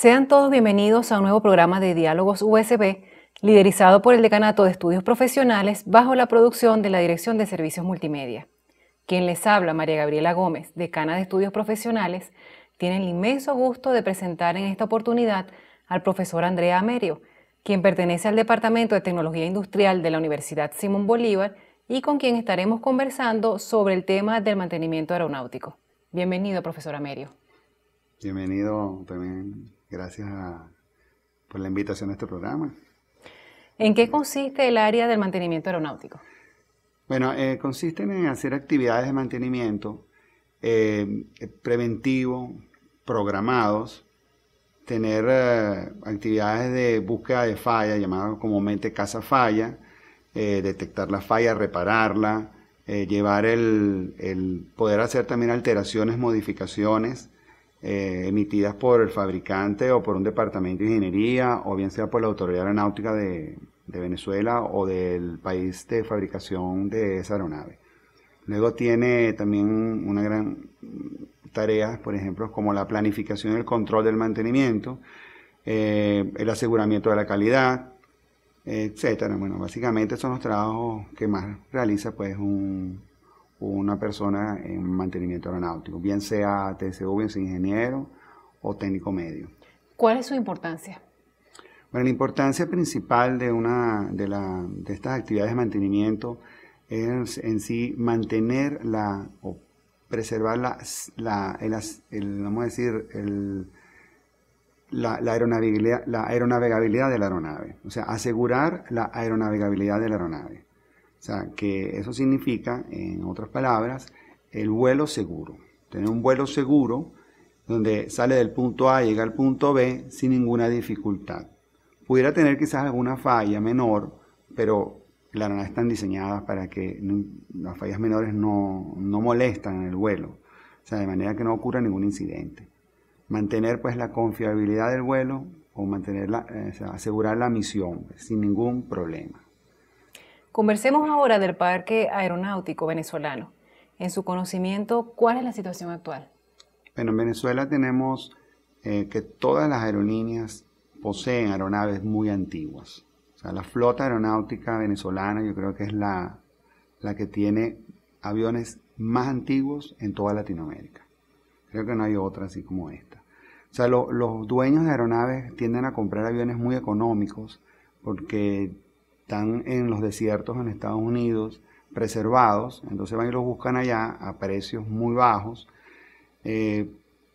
Sean todos bienvenidos a un nuevo programa de Diálogos USB, liderizado por el Decanato de Estudios Profesionales bajo la producción de la Dirección de Servicios Multimedia. Quien les habla, María Gabriela Gómez, decana de Estudios Profesionales, tiene el inmenso gusto de presentar en esta oportunidad al profesor Andrea Amerio, quien pertenece al Departamento de Tecnología Industrial de la Universidad Simón Bolívar y con quien estaremos conversando sobre el tema del mantenimiento aeronáutico. Bienvenido, profesor Amerio. Bienvenido también Gracias por la invitación a este programa. ¿En qué consiste el área del mantenimiento aeronáutico? Bueno, eh, consiste en hacer actividades de mantenimiento eh, preventivo, programados, tener eh, actividades de búsqueda de falla, llamadas comúnmente casa falla, eh, detectar la falla, repararla, eh, llevar el, el, poder hacer también alteraciones, modificaciones, eh, emitidas por el fabricante o por un departamento de ingeniería o bien sea por la Autoridad Aeronáutica de, Venezuela o del país de fabricación de esa aeronave. Luego tiene también una gran tarea, por ejemplo, como la planificación y el control del mantenimiento, eh, el aseguramiento de la calidad, etcétera. Bueno, básicamente son los trabajos que más realiza pues un, una persona en mantenimiento aeronáutico, bien sea TSU, bien sea ingeniero o técnico medio. ¿Cuál es su importancia? Bueno, la importancia principal de, una, de, de estas actividades de mantenimiento es en sí mantener la, o preservar la, la vamos a decir, el, la, la aeronavegabilidad de la aeronave, o sea, asegurar la aeronavegabilidad de la aeronave. O sea, que eso significa, en otras palabras, el vuelo seguro. Tener un vuelo seguro donde sale del punto A y llega al punto B sin ninguna dificultad. Pudiera tener quizás alguna falla menor, pero las están diseñadas para que las fallas menores no, no molestan el vuelo, o sea, de manera que no ocurra ningún incidente. Mantener pues la confiabilidad del vuelo o mantener eh, asegurar la misión pues, sin ningún problema. Conversemos ahora del Parque Aeronáutico Venezolano. En su conocimiento, ¿cuál es la situación actual? Bueno, en Venezuela tenemos eh, que todas las aerolíneas poseen aeronaves muy antiguas. O sea, la flota aeronáutica venezolana yo creo que es la, la que tiene aviones más antiguos en toda Latinoamérica. Creo que no hay otra así como esta. O sea, los dueños de aeronaves tienden a comprar aviones muy económicos porque están en los desiertos en Estados Unidos, preservados, entonces van y los buscan allá a precios muy bajos. Eh,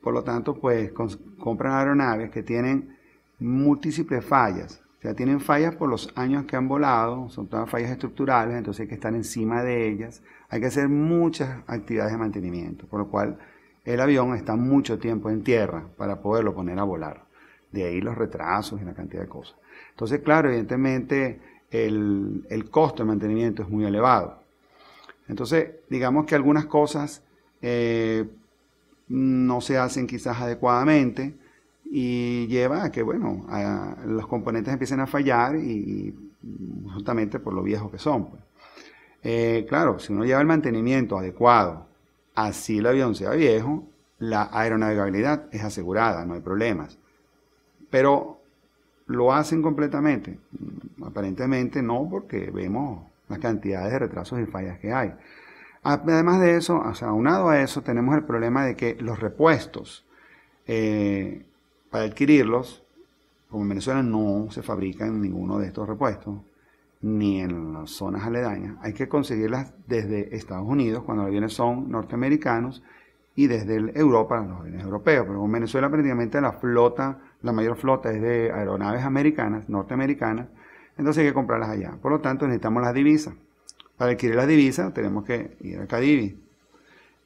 por lo tanto, pues compran aeronaves que tienen múltiples fallas. O sea, tienen fallas por los años que han volado, son todas fallas estructurales, entonces hay que estar encima de ellas. Hay que hacer muchas actividades de mantenimiento, por lo cual el avión está mucho tiempo en tierra para poderlo poner a volar. De ahí los retrasos y la cantidad de cosas. Entonces, claro, evidentemente el, costo de mantenimiento es muy elevado. Entonces, digamos que algunas cosas eh, no se hacen quizás adecuadamente y lleva a que, bueno, los componentes empiecen a fallar y, justamente por lo viejos que son. Pues. Eh, claro, si uno lleva el mantenimiento adecuado, así el avión sea viejo, la aeronavegabilidad es asegurada, no hay problemas. Pero ¿Lo hacen completamente? Mm, aparentemente no, porque vemos las cantidades de retrasos y fallas que hay. Además de eso, aunado a eso, tenemos el problema de que los repuestos, eh, para adquirirlos, como en Venezuela no se fabrican ninguno de estos repuestos, ni en las zonas aledañas, hay que conseguirlas desde Estados Unidos, cuando los bienes son norteamericanos, y desde Europa, los bienes europeos. Pero en Venezuela prácticamente la flota la mayor flota es de aeronaves americanas, norteamericanas, entonces hay que comprarlas allá. Por lo tanto, necesitamos las divisas. Para adquirir las divisas tenemos que ir a Cadivi.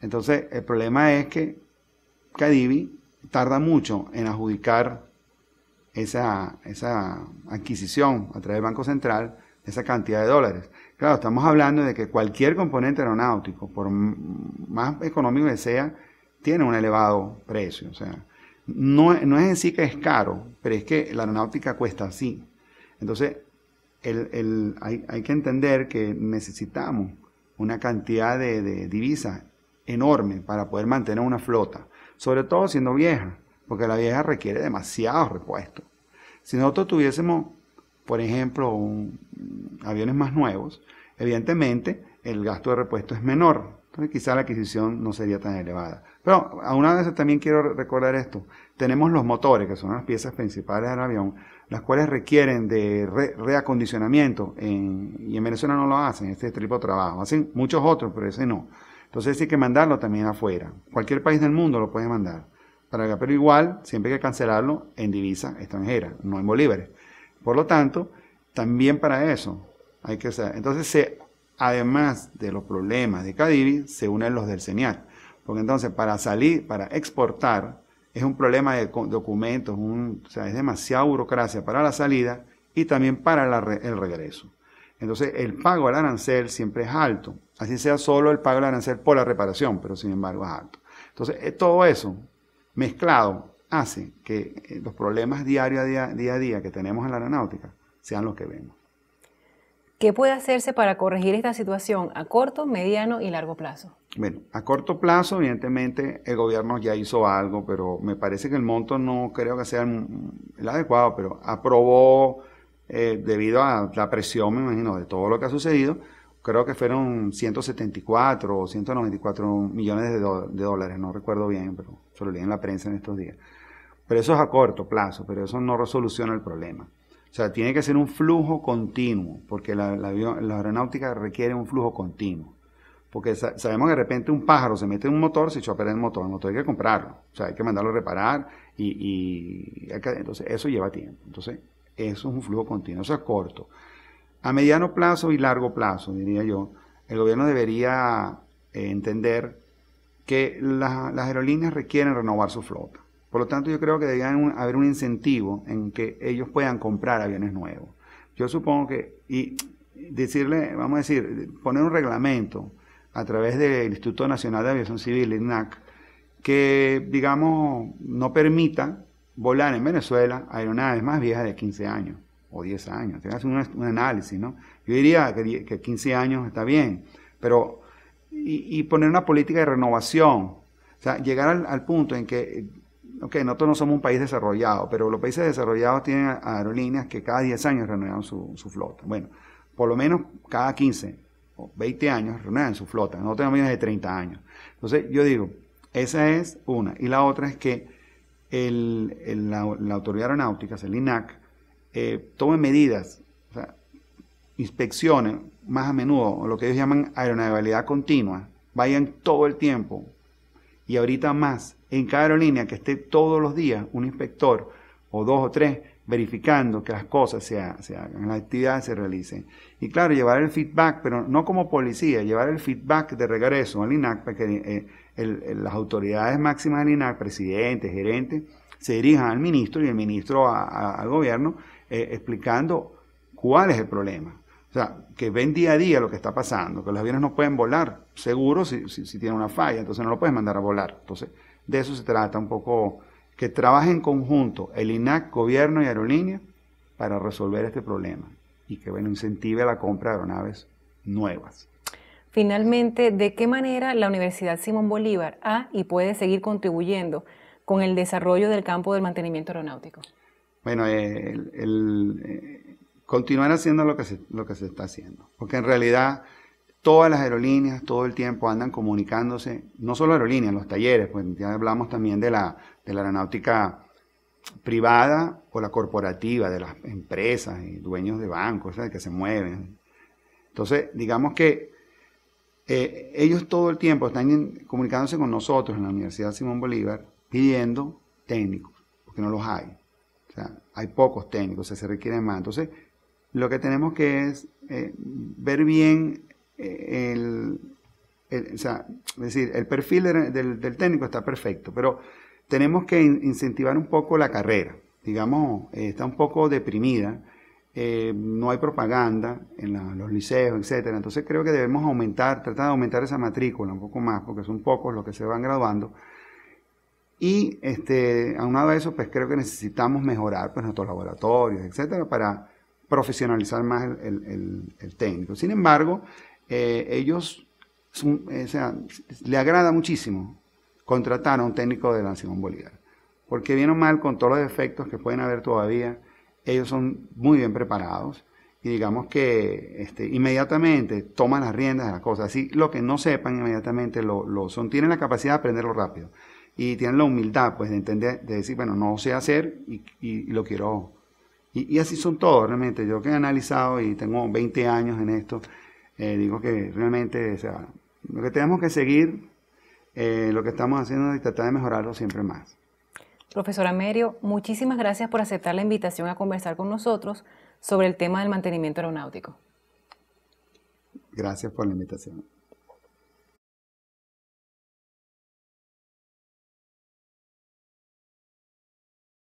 Entonces, el problema es que Cadivi tarda mucho en adjudicar esa, adquisición a través del Banco Central esa cantidad de dólares. Claro, estamos hablando de que cualquier componente aeronáutico, por más económico que sea, tiene un elevado precio. O sea, no, no es en sí que es caro, pero es que la aeronáutica cuesta así. Entonces, el, el, hay, hay, que entender que necesitamos una cantidad de, de divisas enorme para poder mantener una flota, sobre todo siendo vieja, porque la vieja requiere demasiados repuestos. Si nosotros tuviésemos, por ejemplo, aviones más nuevos, evidentemente el gasto de repuesto es menor, quizá la adquisición no sería tan elevada. Pero a una vez también quiero recordar esto. Tenemos los motores, que son las piezas principales del avión, las cuales requieren de reacondicionamiento y en Venezuela no lo hacen, este tipo de trabajo. Hacen muchos otros, pero ese no. Entonces hay que mandarlo también afuera. Cualquier país del mundo lo puede mandar. Para pero igual siempre hay que cancelarlo en divisa extranjera, no en bolívares. Por lo tanto, también para eso hay que hacer. Entonces se además de los problemas de Cadivi, se unen los del CENIAT. Porque entonces para salir, para exportar, es un problema de documentos, es demasiada burocracia para la salida y también para el regreso. Entonces el pago al arancel siempre es alto, así sea solo el pago al arancel por la reparación, pero sin embargo es alto. Entonces eh, todo eso mezclado hace que eh, los problemas diarios día, día a día que tenemos en la aeronáutica sean los que vemos. ¿Qué puede hacerse para corregir esta situación a corto, mediano y largo plazo? Bueno, a corto plazo, evidentemente, el gobierno ya hizo algo, pero me parece que el monto no creo que sea el adecuado, pero aprobó, eh, debido a la presión, me imagino, de todo lo que ha sucedido, creo que fueron 174 o 194 millones de, de dólares, no recuerdo bien, pero se lo leí en la prensa en estos días. Pero eso es a corto plazo, pero eso no resoluciona el problema. O sea, tiene que ser un flujo continuo, porque la, la, aeronáutica requiere un flujo continuo. Porque sabemos que de repente un pájaro se mete en un motor, se echó a perder el motor, el motor hay que comprarlo, o sea, hay que mandarlo a reparar y, entonces eso lleva tiempo. Entonces, eso es un flujo continuo, eso es corto. A mediano plazo y largo plazo, diría yo, el gobierno debería eh, entender que las aerolíneas requieren renovar su flota. Por lo tanto, yo creo que debería haber un incentivo en que ellos puedan comprar aviones nuevos. Yo supongo que, y decirle, vamos a decir, poner un reglamento a través del Instituto Nacional de Aviación Civil, INAC, que, digamos, no permita volar en Venezuela aeronaves más viejas de 15 años o 10 años. Tengan un, análisis, ¿no? Yo diría que, 15 años está bien, pero y, poner una política de renovación. O sea, llegar al punto en que ok, nosotros no somos un país desarrollado, pero los países desarrollados tienen aerolíneas que cada 10 años renuevan su, flota. Bueno, por lo menos cada 15 o 20 años renuevan su flota, no tenemos menos de 30 años. Entonces, yo digo, esa es una. Y la otra es que la, Autoridad Aeronáutica, el INAC, eh, tome medidas, o sea, inspecciones más a menudo, lo que ellos llaman aeronavegabilidad continua, vayan todo el tiempo y ahorita más en cada aerolínea que esté todos los días un inspector o dos o tres verificando que las cosas se, hagan, las actividades se realicen. Y claro, llevar el feedback, pero no como policía, llevar el feedback de regreso al INAC para que eh, las autoridades máximas del INAC, presidente, gerente, se dirijan al ministro y el ministro al gobierno eh, explicando cuál es el problema. O sea, que ven día a día lo que está pasando, que los aviones no pueden volar, seguro si, tiene una falla, entonces no lo puedes mandar a volar. Entonces, de eso se trata un poco, que trabaje en conjunto el INAC, gobierno y aerolínea para resolver este problema y que, bueno, incentive la compra de aeronaves nuevas. Finalmente, ¿de qué manera la Universidad Simón Bolívar ha y puede seguir contribuyendo con el desarrollo del campo del mantenimiento aeronáutico? Bueno, el, eh, continuar haciendo lo que, se, lo que se está haciendo. Porque en realidad todas las aerolíneas todo el tiempo andan comunicándose, no solo aerolíneas, los talleres, pues ya hablamos también de la, aeronáutica privada o la corporativa, de las empresas y dueños de bancos, que se mueven. Entonces, digamos que eh, ellos todo el tiempo están comunicándose con nosotros en la Universidad Simón Bolívar pidiendo técnicos, porque no los hay. O sea, hay pocos técnicos, se requieren más. Entonces, lo que tenemos que es eh, ver bien eh, el, decir, el perfil del, técnico está perfecto, pero tenemos que incentivar un poco la carrera, digamos, eh, está un poco deprimida, no hay propaganda en los liceos, etcétera. Entonces creo que debemos aumentar, tratar de aumentar esa matrícula un poco más, porque son pocos los que se van graduando. Y este, aunado a eso, pues creo que necesitamos mejorar pues, nuestros laboratorios, etcétera, para profesionalizar más el, el, técnico. Sin embargo, eh, ellos eh, le agrada muchísimo contratar a un técnico de la Simón Bolívar, porque bien o mal, con todos los defectos que pueden haber todavía, ellos son muy bien preparados y digamos que este, inmediatamente toman las riendas de las cosas. Así lo que no sepan inmediatamente lo, son, tienen la capacidad de aprenderlo rápido y tienen la humildad pues de entender, de decir, bueno, no sé hacer y lo quiero y, así son todos, realmente. Yo que he analizado y tengo 20 años en esto, eh, digo que realmente, sea, lo que tenemos que seguir, eh, lo que estamos haciendo es tratar de mejorarlo siempre más. Profesora Merio, muchísimas gracias por aceptar la invitación a conversar con nosotros sobre el tema del mantenimiento aeronáutico. Gracias por la invitación.